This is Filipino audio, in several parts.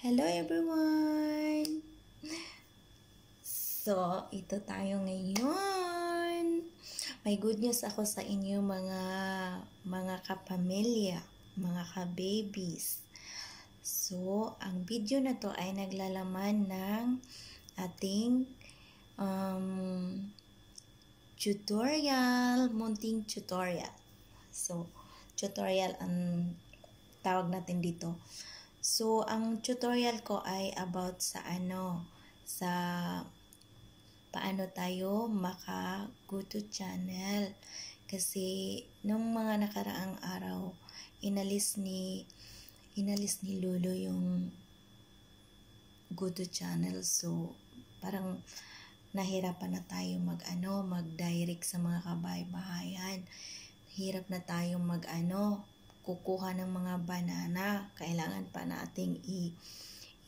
Hello everyone! So, ito tayo ngayon. May good news ako sa inyo mga mga kapamilya, mga ka-babies. So, ang video na to ay naglalaman ng ating um, tutorial, munting tutorial. So, tutorial ang tawag natin dito. So, ang tutorial ko ay about sa ano, sa paano tayo go to channel. Kasi, nung mga nakaraang araw, inalis ni, inalis ni Lolo yung go to channel. So, parang nahirapan na tayo mag ano, mag-direct sa mga kabahay-bahayan. Hirap na tayo mag ano, kukuha ng mga banana, kailangan pa nating i-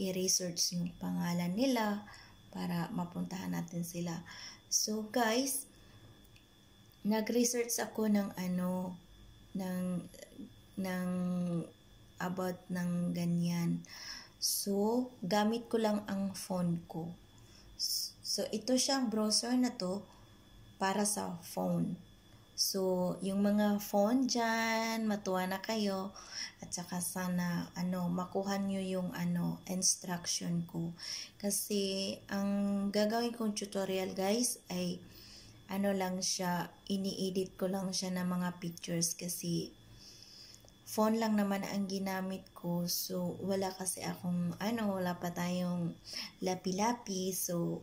i-research yung pangalan nila para mapuntahan natin sila. So guys, nag-research ako ng ano ng ng about ng ganyan. So, gamit ko lang ang phone ko. So, ito siyang browser na to para sa phone. So, yung mga phone dyan, matuwa na kayo. At saka sana, ano, makuha nyo yung, ano, instruction ko. Kasi, ang gagawin kong tutorial, guys, ay, ano lang siya, ini-edit ko lang siya ng mga pictures kasi phone lang naman ang ginamit ko. So, wala kasi akong, ano, wala pa tayong lapi-lapi. So,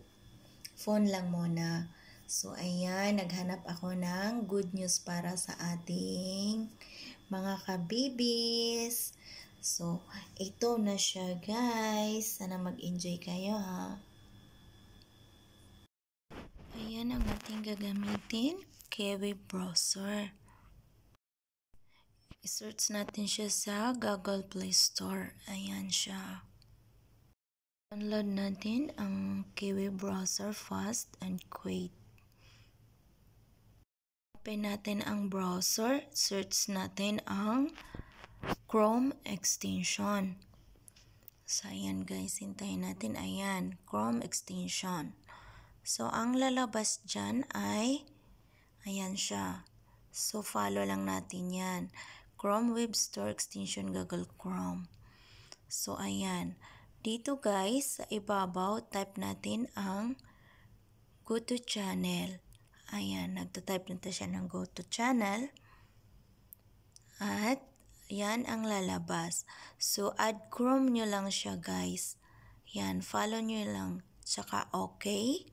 phone lang muna. So, ayan, naghanap ako ng good news para sa ating mga kabibis. So, ito na siya guys. Sana mag-enjoy kayo ha. Ayan ang ating gagamitin. Kiwi browser. I-search natin siya sa Google Play Store. Ayan siya. Download natin ang Kiwi browser fast and quick. Open natin ang browser. Search natin ang Chrome extension. So, ayan guys. Hintayin natin. Ayan. Chrome extension. So, ang lalabas dyan ay ayan siya. So, follow lang natin yan. Chrome Web Store extension Google Chrome. So, ayan. Dito guys, sa ibabaw, type natin ang go to channel. Ayan, nagtatype na ta siya ng go to channel. At, yan ang lalabas. So, add Chrome nyo lang siya, guys. Yan, follow nyo lang. Tsaka okay.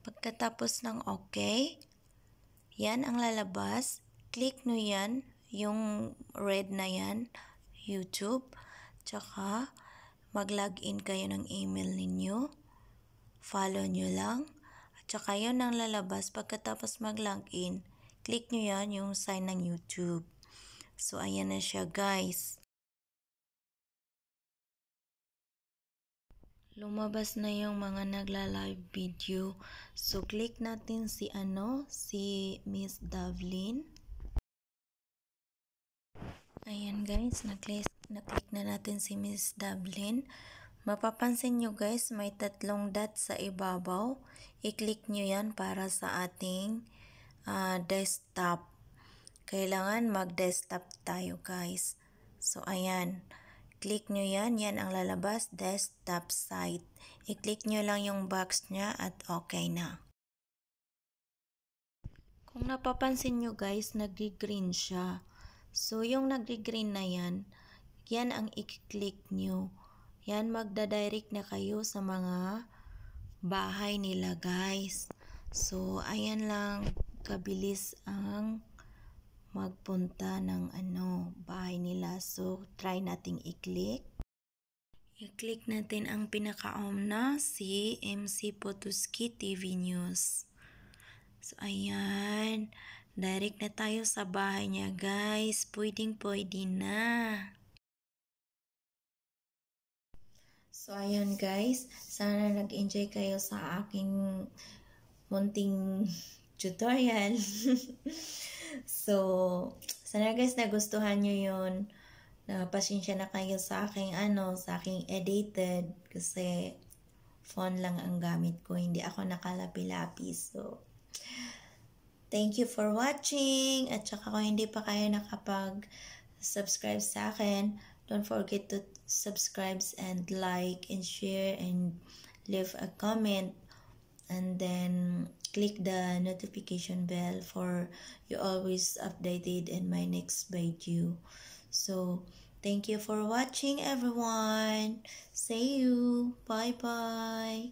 Pagkatapos ng okay, yan ang lalabas. Click nyo yan, yung red na yan, YouTube. Tsaka, mag-login kayo ng email ninyo. Follow nyo lang. Tsaka yun ang lalabas pagkatapos mag log in. Click nyo yan yung sign ng YouTube. So, ayan na siya guys. Lumabas na yung mga nagla-live video. So, click natin si ano, si Miss Davlin. Ayan guys, na na, -click na natin si Miss Davlin. Mapapansin nyo guys, may tatlong dot sa ibabaw. I-click nyo yan para sa ating uh, desktop. Kailangan mag-desktop tayo guys. So, ayan. Click nyo yan. Yan ang lalabas, desktop site. I-click nyo lang yung box niya at okay na. Kung napapansin nyo guys, nag-green siya. So, yung nag-green na yan, yan ang i-click nyo yan, magdadirect na kayo sa mga bahay nila guys. So, ayan lang kabilis ang magpunta ng ano, bahay nila. So, try nating i-click. I-click natin ang pinaka-om na si MC Potuski TV News. So, ayan. Direct na tayo sa bahay niya, guys. Pwedeng-pwede na. So, ayan guys. Sana nag-enjoy kayo sa aking munting tutorial. so, sana guys nagustuhan nyo yun. Na na kayo sa aking ano, sa aking edited. Kasi, phone lang ang gamit ko. Hindi ako nakalapi-lapi. So, thank you for watching. At saka kung hindi pa kayo nakapag-subscribe sa akin, don't forget to subscribe and like and share and leave a comment and then click the notification bell for you always updated in my next video so thank you for watching everyone see you bye bye